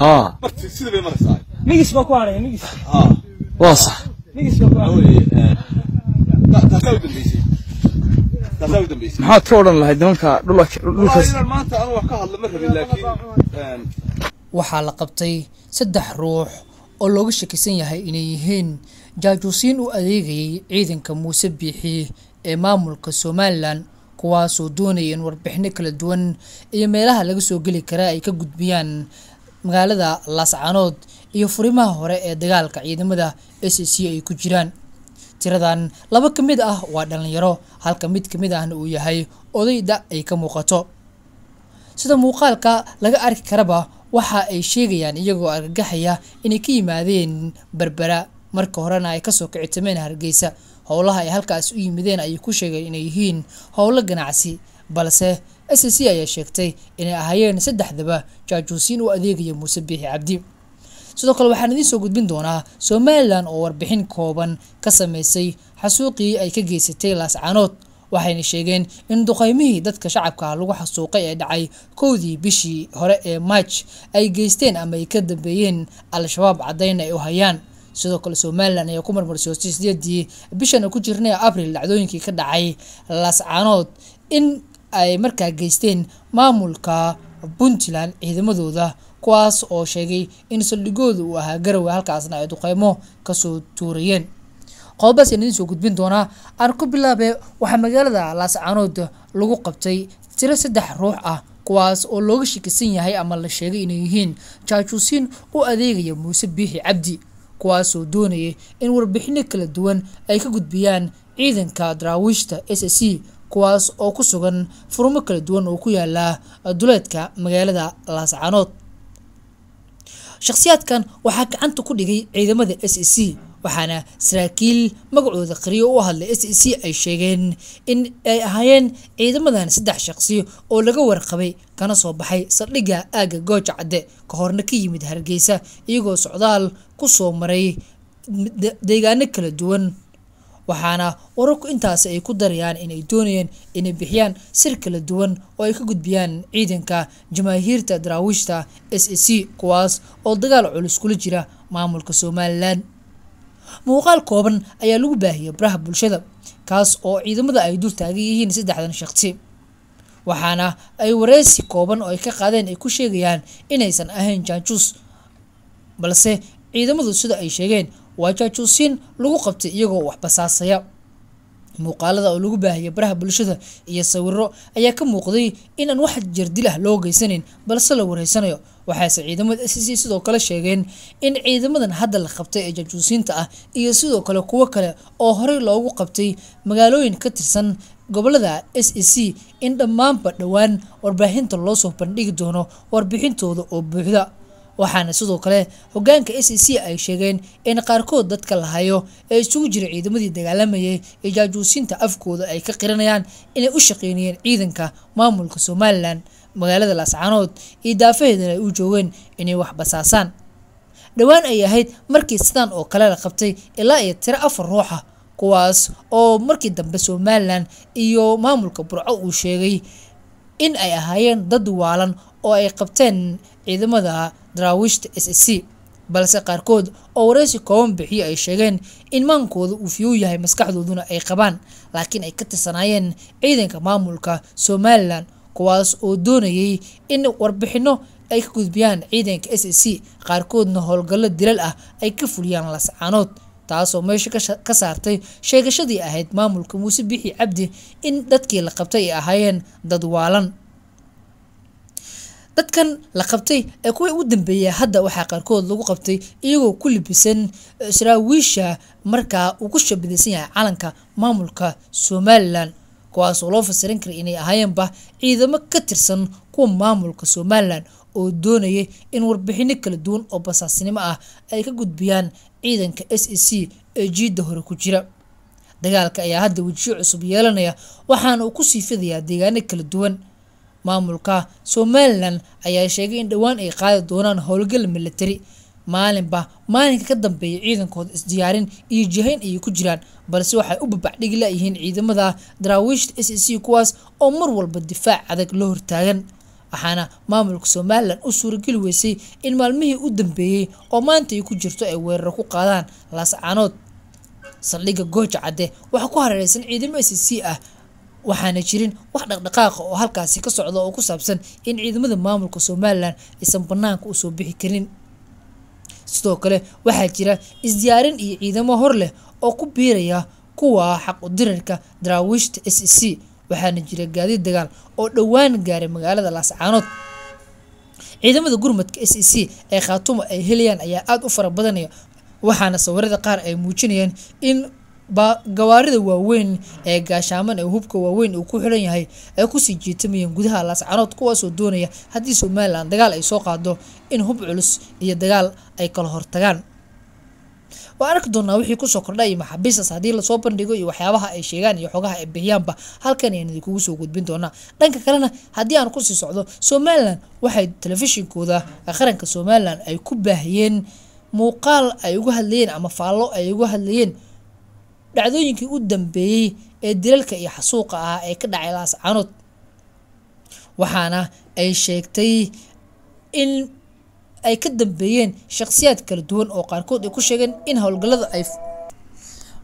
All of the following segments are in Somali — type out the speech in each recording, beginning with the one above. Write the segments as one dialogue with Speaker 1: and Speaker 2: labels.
Speaker 1: waa sax maxaad ka odhan lahayd nimanka dhulkaas la qabtay saddex ruux oo looga shakisan yahay inay yihiin jaajuusiin u adeegayay ciidanka muuse biixi ee maamulka somalilan kuwaasoo doonaya in warbixino kala duwan iyo meelaha laga soo geli karaa ay ka gudbiyaan magaalada laascaanood iyo furimaha hore ee dagaalka ciidamada s e c ay ku jiraan tiradan laba ka mid ah waa dhallinyaro halka mid ka mid ahna uu yahay odayda ay ka muuqato sida muuqaalka laga arki karaba waxa ay sheegayaan iyagoo argagaxaya inay ka yimaadeen berbera marka horena ay kasoo kicitameen hargeysa howlaha ay halkaas u yimideen ayay ku sheegeen inay yihiin howlo ganacsi balse s c ayaa sheegtay inay ahaayeen saddexdaba jaajuusiin u adeegaya muuse biixi cabdi sidoo kale waxaan idiin soo gudbin doonaa somalilan oo warbixin kooban ka sameysay xasuuqii ay ka geysatay laascaanood waxayna sheegeen in duqaymihii dadka shacabka lagu xasuuqay ee dhacay kowdii bishii hore ee maaj ay geysteen ama ay ka dambeeyeen al-shabaab caddayn ay u hayaan sidoo kale somalilan ayaa ku marmarsoosay sideedii bishana ku jirnay abril dhacdooyinkii ka dhacay laascaanood in ay markaa geysteen maamulka puntland ciidamadooda kuwaas oo sheegay in saldhigooda uu ahaa garowe halkaasna ay duqeymo kasoo tuurayeen qodobadaas ayaan idiin soo gudbin doonaa aan ku bilaabay waxaa magaalada laascanood lagu qabtay tiro saddex ruux ah kuwaas oo looga shakisan yahay ama la sheegay inay yihiin jaajuusiin u adeegaya muuse biixi cabdi kuwaasoo doonayay in warbixino kala duwan ay ka gudbiyaan ciidanka daraawiishta s c kuwaas oo ku sugan furumo kala duwan oo ku yaala duleedka magaalada laascanood shakhsiyaadkan waxaa gacanta ku dhigay ciidamada s e c waxaana saraakiil magacooda qariyo u hadlay s e c ay sheegeen in ay ahaayeen ciidamadan saddex shaqsi oo laga warqabay kana soo baxay saldhigga aaga gooja cadde ka horna ka yimid hargeysa iyagoo socdaal ku soo maray deegaano kala duwan waxaana wararku intaasi ay ku darayaan inay doonayeen inay bixiyaan sir kala duwan oo ay ka gudbiyaan ciidanka jamaahiirta daraawiishta s a c kuwaas oo dagaal culus kula jira maamulka somalilan muuqaal kooban ayaa lagu baahiyay baraha bulshada kaas oo ciidamada ay dul taagan yihiin saddexdan shaqsi waxaana ay wareysi kooban oo ay ka qaadeen ay ku sheegayaan inaysan ahayn jaajuus balse ciidamadu sida ay sheegeen waa jaajuusiin lagu qabtay iyagoo waxbasaasaya muuqaalada oo lagu baahiyay baraha bulshada iyo sawiro ayaa ka muuqday inaan wax ah loo geysanayn balse la wareysanayo waxaase ciidamada ah s c sidoo kale sheegeen in ciidamadan hadda la qabtay ee jaajuusiinta ah iyo sidoo kale kuwo kale oo horey loogu qabtay magaalooyin ka tirsan gobolada s e c in dhammaanba dhowaan warbaahinta loo soo bandhigi doono warbixintooda oo buuxda waxaana sidoo kale hogaanka s e c ay sheegeen in qaarkood dadka la hayo ee isugu jira ciidamadii dagaalamayay ee jaajuusinta afkooda ay ka qiranayaan inay u shaqeynayeen ciidanka maamulka somalilan magaalada laascaanood iyo daafaheedana ay u joogeen inay wax basaasaan dhowaan ay ahayd markii sidaan oo kale la qabtay ilaa iyo tiro afar ruuxa kuwaas oo markii dambe somalilan iyo maamulka burco uu sheegay in ay ahaayeen dad waalan oo ay qabteen ciidamada daraawiishta s c balse qaarkood oo wareysi kooban bixiyo ay sheegeen in maankooda uu fiyow yahay maskaxdooduna ay qabaan laakiin ay ka tirsanaayeen ciidanka maamulka somalilan kuwaas oo doonayay in warbixinno ay ka gudbiyaan ciidanka s c qaarkoodna howlgallo dilal ah ay ka fuliyaan lascaanood taasoo meesha ka saartay sheegashadii ahayd maamulka muuse bixi cabdi in dadkii la qabtay ay ahaayeen dad waalan dadkan la qabtay ee kuwii ugu dambeeya hadda waxaa qaarkood lagu qabtay iyagoo ku libisan e, saraawiisha markaa uu ku shabadisan yahay calanka maamulka somalilan kuwaasoo loo fasirin kara inay ahaayeenba ciidamo ka tirsan kuwa maamulka somalilan oo doonayay in warbixino kala duwan oo basaasnimo ah ay ka gudbiyaan ciidanka s e c ee jiidda hore ku jira dagaalka ayaa hadda wejiyo cusub yeelanaya waxaana uu ku sii fidayaa deegaano kala duwan maamulka somalilan ayaa sheegay in dhowaan ay qaadi doonaan howlgal militari maalinba maalinka ka dambeeya ciidankooda isdiyaarin iyo jihayn ayay ku jiraan balse waxay u babacdhigi layihiin ciidamada daraawiishta s e c kuwaas oo mar walba difaac adag la hortaagan waxaana maamulka somalilan u suurageli weysay in maalmihii u dambeeyey oo maanta ay ku jirto ay weeraro ku qaadaan laascaanood saldhiga gooja cadde waxaa ku hareeraysan ciidamo s e c ah waxaana jirin wax dhaqdhaqaaqa oo halkaasi ka socda oo ku saabsan in ciidamada maamulka somalilan aysan banaanka usoo bixi karin sidoo kale waxaa jira isdiyaarin iyo ciidamo hor leh oo ku biiraya kuwa xaq udirarka daraawiishta s e c waxaana jira gaadiid dagaal oo dhowaan gaaray magaalada laascaanood ciidamada gurmadka s e c ee khaatuma ay helayaan ayaa aada u fara badanaya waxaana sawirada qaar ay muujinayaan in gawaarida waaweyn ee gaashaaman ee hubka waaweyn uu ku xiran yahay ay kusii jiitamayeen gudaha laascanood kuwaasoo doonaya haddii somalilan dagaal ay soo qaado in hub culus iyo dagaal ay kala hortagaan waan arki doonaa wixii kusoo kordha iyo maxaabiistaas haddii lasoo bandhigo iyo waxyaabaha ay sheegaan iyo xogaha ay bixiyaanba halkan ayaan idinkugu soo gudbin doonaa dhanka kalena haddii aan kusii socdo somalilan waxay telefishinkooda qaranka somalilan ay ku baahiyeen muuqaal ay uga hadlayeen ama faallo ay uga hadlayeen dhacdooyinkii u dambeeyey ee dilalka iyo xasuuqa ah ee ka dhacay laas canood waxaana ay sheegtay in ay ka dambeeyeen shakhsiyaad kala duwan oo qaarkood ay ku sheegeen in howlgallada ay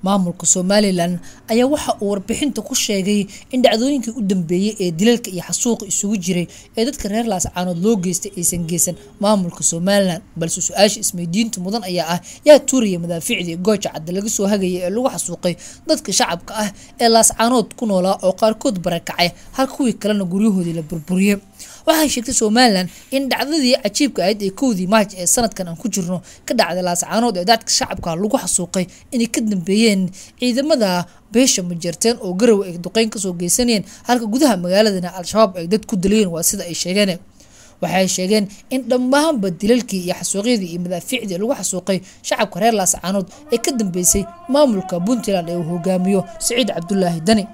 Speaker 1: maamulka somalilan ayaa waxa uu warbixinta ku sheegay in dhacdooyinkii u dambeeyey ee dilalka iyo xasuuqa isugu jiray ee dadka reer laascaanood loo geystay aysan geysan maamulka somalilan balse su-aasha ismaydiinta mudan ayaa ah yaa tuuraya madaafiicdii gooja cadda laga soo hagayay ee lagu xasuuqay dadka shacabka ah ee laascaanood ku noolaa oo qaarkood barakacay hal kuwii kalena guryahoodii la burburiyey waxay sheegtay somalilan in dhacdadii cajiibka ahayd ee kowdii maaj ee sanadkan aan ku jirno ka dhacday laascaanood ee dadka shacabka lagu xasuuqay inay ka dambeeyeen ciidamada beesha mujarteen oo garow ay duqeyn kasoo geysanayeen halka gudaha magaaladana al-shabaab ay dad ku dilayeen waa sida ay sheegeen waxay sheegeen in dhammaanba dilalkii iyo xasuuqyadii iyo madaafiicdii lagu xasuuqay shacabka reer laascaanood ee ka dambeysay maamulka puntland ee uu hogaamiyo saciid cabdulaahi dani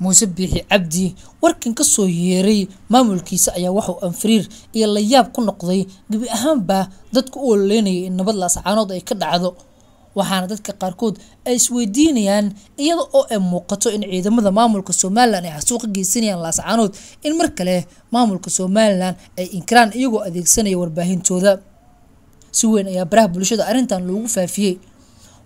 Speaker 1: muuse biixi cabdi warkan kasoo yeeray maamulkiisa ayaa waxuu anfariir iyo layaab ku noqday gebi ahaanba dadka u ololeynaya in nabad laascaanood ay ka dhacdo waxaana dadka qaarkood ay isweydiinayaan iyada oo ay muuqato in ciidamada maamulka somalilan ay xasuuqa geysanayaan laascaanood in mar kale maamulka somalilan ay inkiraan iyagoo adeegsanaya warbaahintooda si weyn ayaa baraha bulshada arrintan loogu faafiyey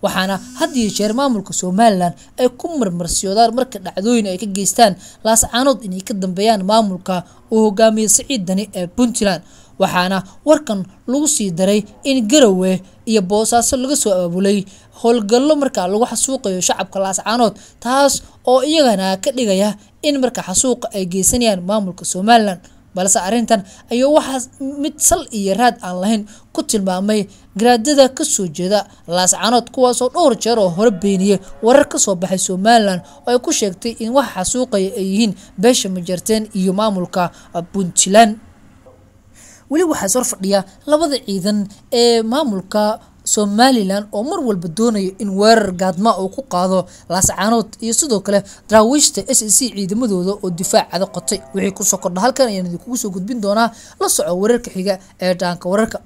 Speaker 1: waxaana had jeer maamulka somalilan ay ku marmarsiyoodaan marka dhacdooyin ay ka geystaan laascaanood inay ka dambeeyaan maamulka uu hogaamiye siciid dani ee puntland waxaana warkan lagu sii daray in garowe iyo boosaaso laga soo abaabulay howlgallo markaa lagu xasuuqayo shacabka laascaanood taas oo iyagana ka dhigaya in marka xasuuqa ay geysanayaan maamulka somalilan balse arrintan ayuu waxaa mid sal iyo raad aan lahayn ku tilmaamay garaadada kasoo jeeda laascaanood kuwaasoo dhowr jeer oo hore beeniyey warar kasoo baxay somalilan oo ay ku sheegtay in waxa xasuuqaya ay yihiin beesha majarteen iyo maamulka puntland weli waxaa sor fadhiya labada ciidan ee maamulka somalilan oo mar walba doonayo in weerar gaadmaa uu ku qaado laascaanood iyo sidoo kale daraawiishta s e c ciidamadooda oo difaacada qotay wixii kusoo kordha halkan ayaan idinkugu soo gudbin doonaa la soco wararka xiga ee dhaanka wararka